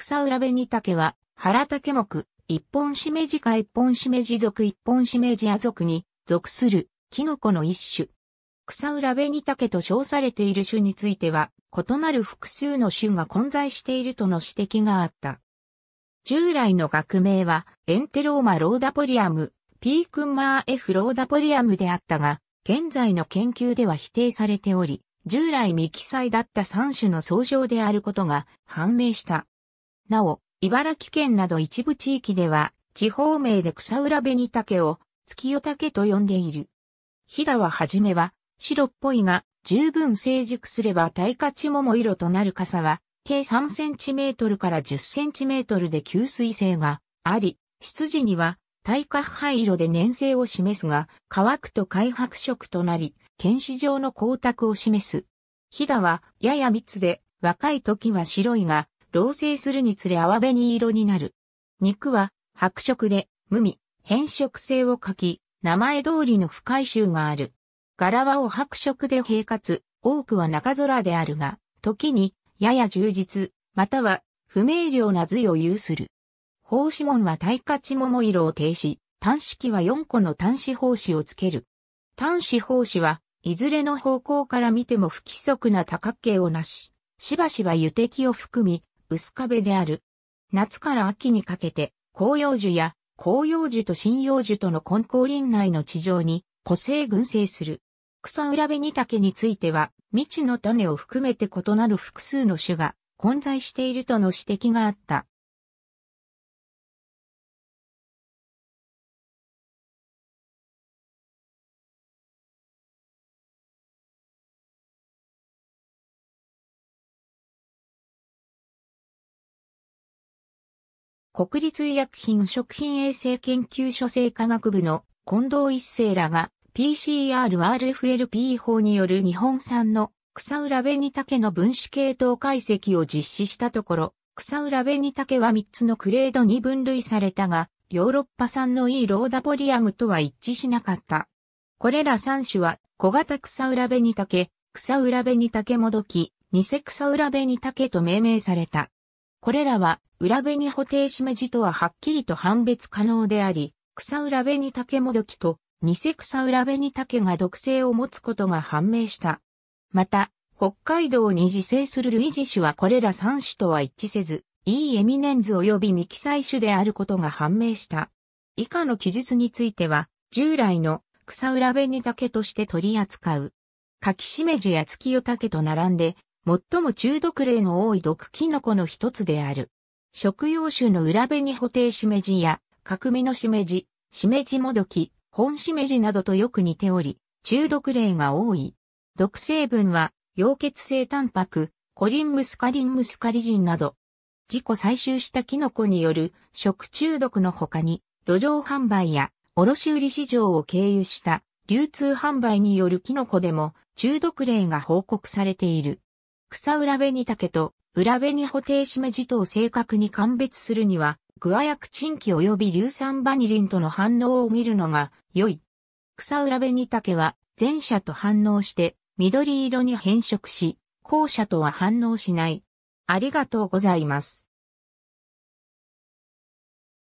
草浦紅竹は、原竹木、一本しめじか一本しめじ属一本しめじ亜属に属するキノコの一種。草浦紅竹と称されている種については、異なる複数の種が混在しているとの指摘があった。従来の学名は、エンテローマローダポリアム、ピークンマー F ローダポリアムであったが、現在の研究では否定されており、従来未記載だった3種の総称であることが判明した。なお、茨城県など一部地域では、地方名で草浦紅竹を、月夜竹と呼んでいる。ひだははじめは、白っぽいが、十分成熟すれば耐価値桃色となる傘は、計3センチメートルから10センチメートルで吸水性があり、羊には耐火灰色で粘性を示すが、乾くと開白色となり、剣士状の光沢を示す。ヒダはやや密で、若い時は白いが、老成するにつれ泡紅色になる。肉は白色で無味、変色性を欠き、名前通りの不回収がある。柄はを白色で平滑、多くは中空であるが、時にやや充実、または不明瞭な図を有する。胞子紋は耐価値桃色を停止、端子器は4個の端子胞子をつける。端子胞子はいずれの方向から見ても不規則な多角形をなし、しばしば油滴を含み、薄壁である。夏から秋にかけて、紅葉樹や紅葉樹と針葉樹との根高林内の地上に、個性群生する。草浦紅に竹については、未知の種を含めて異なる複数の種が混在しているとの指摘があった。国立医薬品食品衛生研究所生科学部の近藤一世らが PCR-RFLP 法による日本産の草浦紅竹の分子系統解析を実施したところ、草浦紅竹は3つのクレードに分類されたが、ヨーロッパ産の E ローダポリアムとは一致しなかった。これら3種は小型草浦紅竹、草浦紅竹もどき、偽草浦紅竹と命名された。これらは、裏紅補定しめじとははっきりと判別可能であり、草裏紅竹もどきと、偽草裏紅竹が毒性を持つことが判明した。また、北海道に自生する類似種はこれら3種とは一致せず、いいエミネンズ及びミキサイ種であることが判明した。以下の記述については、従来の草裏紅竹として取り扱う。柿しめじや月夜竹と並んで、最も中毒例の多い毒キノコの一つである。食用種の裏辺に固定しめじや、角命のしめじ、しめじもどき、本しめじなどとよく似ており、中毒例が多い。毒成分は、溶血性タンパク、コリンムスカリンムスカリジンなど、自己採集したキノコによる食中毒の他に、路上販売や卸売市場を経由した流通販売によるキノコでも中毒例が報告されている。草裏紅竹と裏紅補定しめじとを正確に鑑別するには、グアヤクチンキ及び硫酸バニリンとの反応を見るのが良い。草裏紅竹は前者と反応して緑色に変色し、後者とは反応しない。ありがとうございます。